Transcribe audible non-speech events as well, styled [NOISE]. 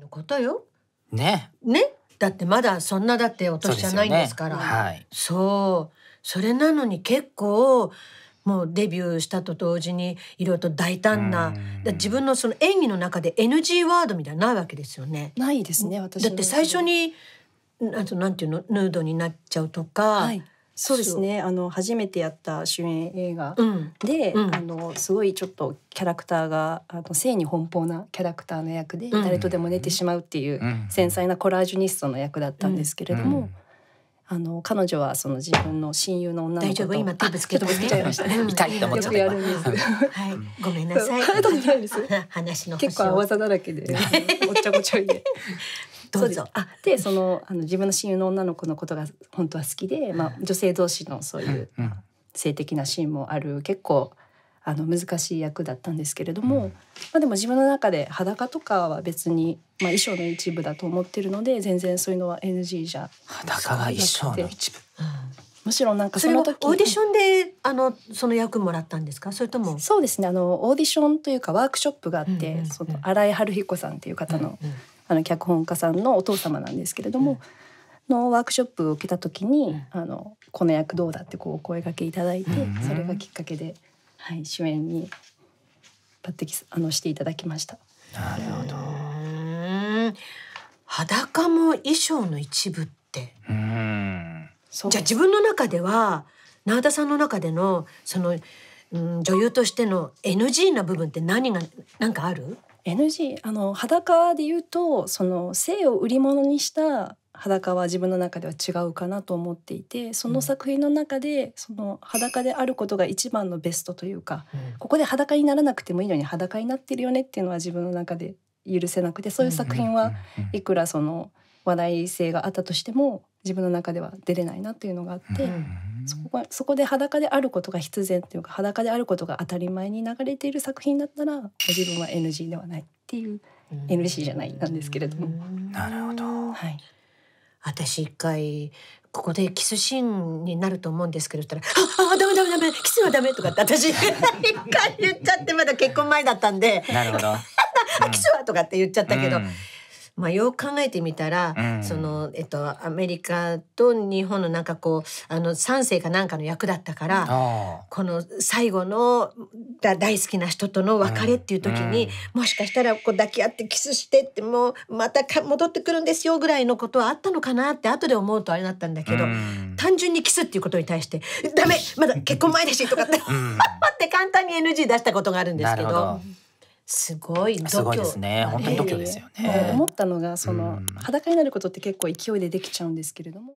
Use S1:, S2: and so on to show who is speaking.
S1: のことよ。ね。ね。だってまだそんなだってお年じゃないんですから。そう,、ねはいそう、それなのに結構もうデビューしたと同時にいろいろと大胆な自分のその演技の中で NG ワードみたいなないわけですよね。ないですね私だって最初になんていうのヌードになっちゃうと
S2: か、はい、そうですねあの初めてやった主演映画で、うん、あのすごいちょっとキャラクターがあの性に奔放なキャラクターの役で、誰とでも寝てしまうっていう繊細なコラージュニストの役だったんですけれども。あの彼女はその自分の親友の女の子と今手ぶつけちゃいましたね。痛いと思っちゃった。は
S1: い、ご
S2: めんなさい。[LAUGHS] [LAUGHS]
S1: 話の結構泡だらけで、[LAUGHS] おっちゃこ
S2: ちゃいで。そうであでそのあの自分の親友の女の子のことが本当は好きで、まあ、女性同士のそういう性的なシーンもある結構あの難しい役だったんですけれども、うん、まあ、でも自分の中で裸とかは別に、まあ、衣装の一部だと思ってるので全然そういうのは NG じゃ裸は衣装の一部、むしろなんかその時オーディションであのその役もらったんですかそれともそうですねあのオーディションというかワークショップがあって、うんうんうん、その新井春彦さんっていう方のあの脚本家さんのお父様なんですけれども、うん、のワークショップを受けた時に、うん、あのこの役どうだってこうお声がけいただいて、それがきっかけで、はい、主演に抜擢あのしていただきました。なるほど。裸も衣装の一部って。うん。じ
S1: ゃあ自分の中では永田さんの中でのその、女優としての NG な部分って何が何かある？
S2: NG あの裸で言うとその性を売り物にした裸は自分の中では違うかなと思っていてその作品の中でその裸であることが一番のベストというか、うん、ここで裸にならなくてもいいのに裸になってるよねっていうのは自分の中で許せなくてそういう作品はいくらその話題性があったとしても自分の中では出れないなっていうのがあって、そこがそこで裸であることが必然というか裸であることが当たり前に流れている作品だったら自分は NG ではないっていう NG じゃないなんですけれども。なるほど、はい、私一回ここでキス
S1: シーンになると思うんですけどったら「ああダメダメダメキスはダメ」とかって私一回言っちゃってまだ結婚前だったんで「なるほど [LAUGHS] キスは」とかって言っちゃったけど。うんまあ、よく考えてみたら、うん、そのえっと、アメリカと日本のなんかこうあの3世かなんかの役だったからこの最後のだ大好きな人との別れっていう時に、うん、もしかしたらこう抱き合ってキスしてってもうまたか戻ってくるんですよぐらいのことはあったのかなって後で思うとあれだったんだけど、うん、単純にキスっていうことに対して「ダメまだ結婚前だし」とかって、うん、[LAUGHS] って簡単に NG
S2: 出したことがあるんですけど。すごいすごいですね本当に度胸ですよね、えー、思ったのがその、裸になることって結構勢いでできちゃうんですけれども